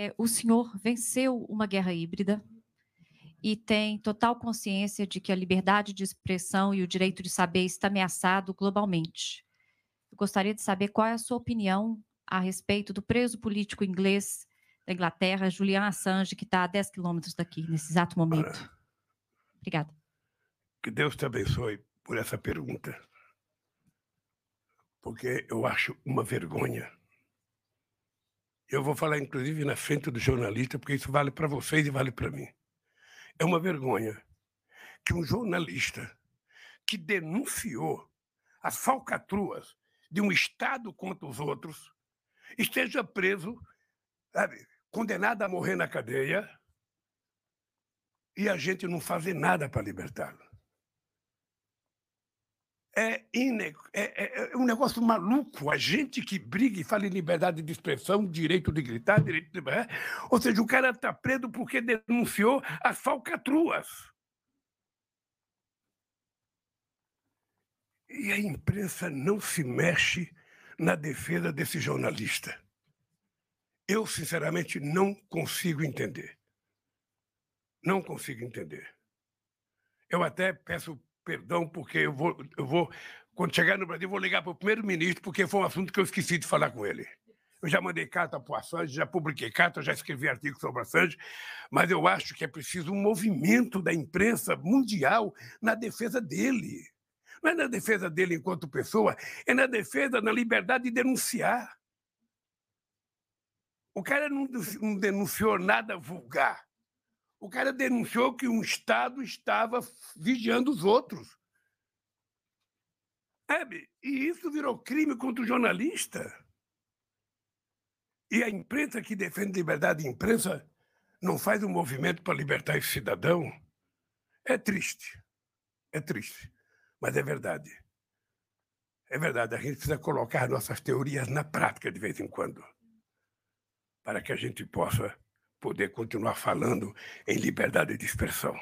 é, o senhor venceu uma guerra híbrida e tem total consciência de que a liberdade de expressão e o direito de saber está ameaçado globalmente. Eu gostaria de saber qual é a sua opinião a respeito do preso político inglês da Inglaterra, Julian Assange, que está a 10 quilômetros daqui, nesse exato momento. Obrigada. Que Deus te abençoe por essa pergunta, porque eu acho uma vergonha eu vou falar, inclusive, na frente do jornalista, porque isso vale para vocês e vale para mim. É uma vergonha que um jornalista que denunciou as falcatruas de um Estado contra os outros esteja preso, sabe, condenado a morrer na cadeia, e a gente não fazer nada para libertá-lo. É é, é, é, é, um negócio maluco. A gente que briga e fala em liberdade de expressão, direito de gritar, direito de. É, ou seja, o cara está preso porque denunciou as falcatruas. E a imprensa não se mexe na defesa desse jornalista. Eu, sinceramente, não consigo entender. Não consigo entender. Eu até peço perdão, porque eu vou, eu vou quando chegar no Brasil, vou ligar para o primeiro-ministro, porque foi um assunto que eu esqueci de falar com ele. Eu já mandei carta para o Assange, já publiquei carta, já escrevi artigo sobre Assange, mas eu acho que é preciso um movimento da imprensa mundial na defesa dele. Não é na defesa dele enquanto pessoa, é na defesa da liberdade de denunciar. O cara não denunciou nada vulgar. O cara denunciou que um Estado estava vigiando os outros. Sabe? E isso virou crime contra o jornalista. E a imprensa que defende liberdade de imprensa não faz um movimento para libertar esse cidadão. É triste. É triste. Mas é verdade. É verdade. A gente precisa colocar nossas teorias na prática de vez em quando para que a gente possa poder continuar falando em liberdade de expressão.